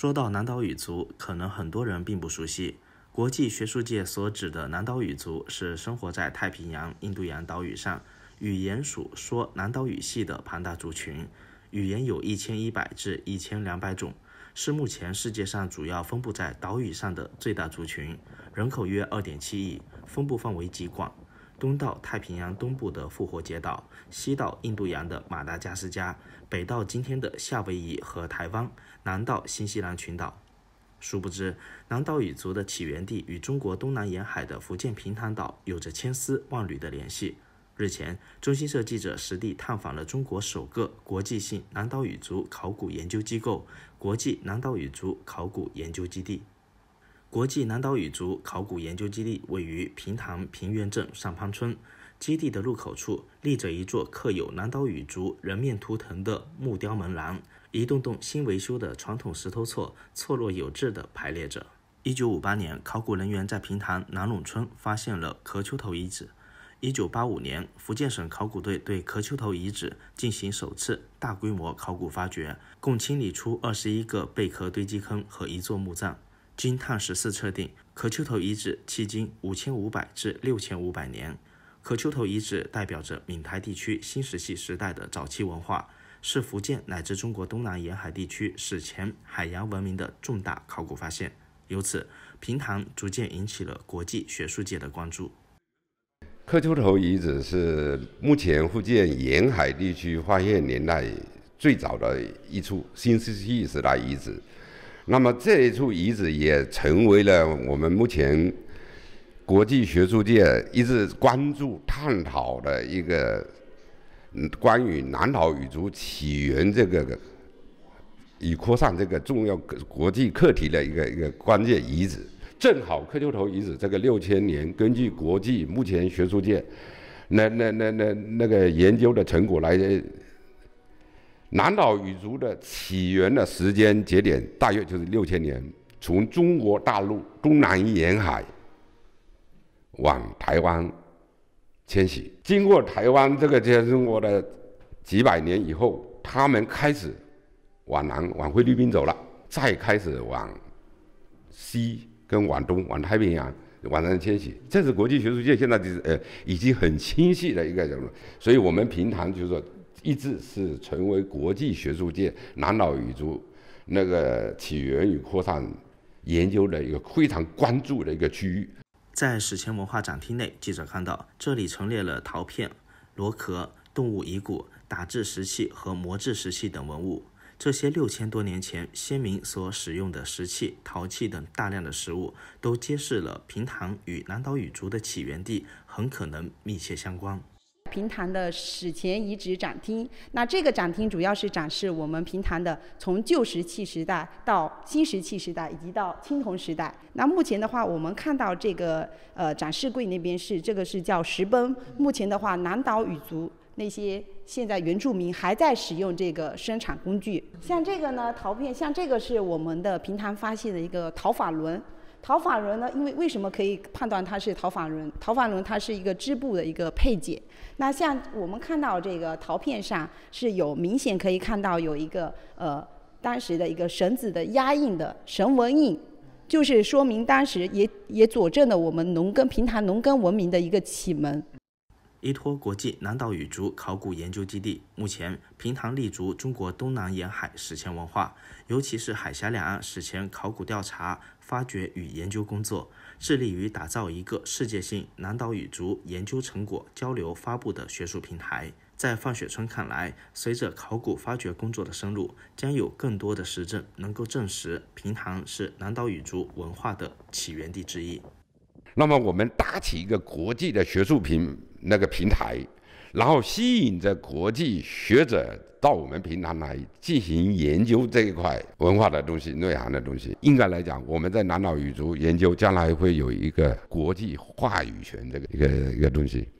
说到南岛语族，可能很多人并不熟悉。国际学术界所指的南岛语族是生活在太平洋、印度洋岛屿上，语言属说南岛语系的庞大族群，语言有一千一百至一千两百种，是目前世界上主要分布在岛屿上的最大族群，人口约二点七亿，分布范围极广。东到太平洋东部的复活节岛，西到印度洋的马达加斯加，北到今天的夏威夷和台湾，南到新西兰群岛。殊不知，南岛语族的起源地与中国东南沿海的福建平潭岛有着千丝万缕的联系。日前，中新社记者实地探访了中国首个国际性南岛语族考古研究机构——国际南岛语族考古研究基地。国际南岛语族考古研究基地位于平潭平原镇上潘村。基地的入口处立着一座刻有南岛语族人面图腾的木雕门廊，一栋栋新维修的传统石头厝错落有致地排列着。一九五八年，考古人员在平潭南陇村发现了壳丘头遗址。一九八五年，福建省考古队对壳丘头遗址进行首次大规模考古发掘，共清理出二十一个贝壳堆积坑和一座墓葬。经碳十四测定，壳丘头遗址迄今五千五百至六千五百年。壳丘头遗址代表着闽台地区新石器时代的早期文化，是福建乃至中国东南沿海地区史前海洋文明的重大考古发现。由此，平潭逐渐引起了国际学术界的关注。壳丘头遗址是目前福建沿海地区发现年代最早的一处新石器时代遗址。那么这一处遗址也成为了我们目前国际学术界一直关注、探讨的一个关于南岛语族起源这个以扩散这个重要国际课题的一个一个关键遗址。正好克丘头遗址这个六千年，根据国际目前学术界那那那那那个研究的成果来。南岛语族的起源的时间节点大约就是六千年，从中国大陆东南沿海往台湾迁徙，经过台湾这个家生活的几百年以后，他们开始往南往菲律宾走了，再开始往西跟往东往太平洋往南迁徙，这是国际学术界现在就是呃已经很清晰的一个结论，所以我们平常就说。一直是成为国际学术界南岛语族那个起源与扩散研究的一个非常关注的一个区域。在史前文化展厅内，记者看到这里陈列了陶片、螺壳、动物遗骨、打制石器和磨制石器等文物。这些六千多年前先民所使用的石器、陶器等大量的实物，都揭示了平潭与南岛语族的起源地很可能密切相关。平潭的史前遗址展厅，那这个展厅主要是展示我们平潭的从旧石器时代到新石器时代，以及到青铜时代。那目前的话，我们看到这个呃展示柜那边是这个是叫石崩。目前的话，南岛语族那些现在原住民还在使用这个生产工具。像这个呢陶片，像这个是我们的平潭发现的一个陶法轮。陶纺轮呢？因为为什么可以判断它是陶纺轮？陶纺轮它是一个织布的一个配件。那像我们看到这个陶片上是有明显可以看到有一个呃，当时的一个绳子的压印的绳纹印，就是说明当时也也佐证了我们农耕平潭农耕文明的一个启蒙。依托国际南岛语族考古研究基地，目前平塘立足中国东南沿海史前文化，尤其是海峡两岸史前考古调查、发掘与研究工作，致力于打造一个世界性南岛语族研究成果交流发布的学术平台。在范雪春看来，随着考古发掘工作的深入，将有更多的实证能够证实平塘是南岛语族文化的起源地之一。那么我们搭起一个国际的学术平那个平台，然后吸引着国际学者到我们平台来进行研究这一块文化的东西、内涵的东西。应该来讲，我们在南岛语族研究将来会有一个国际话语权这个一个一个东西。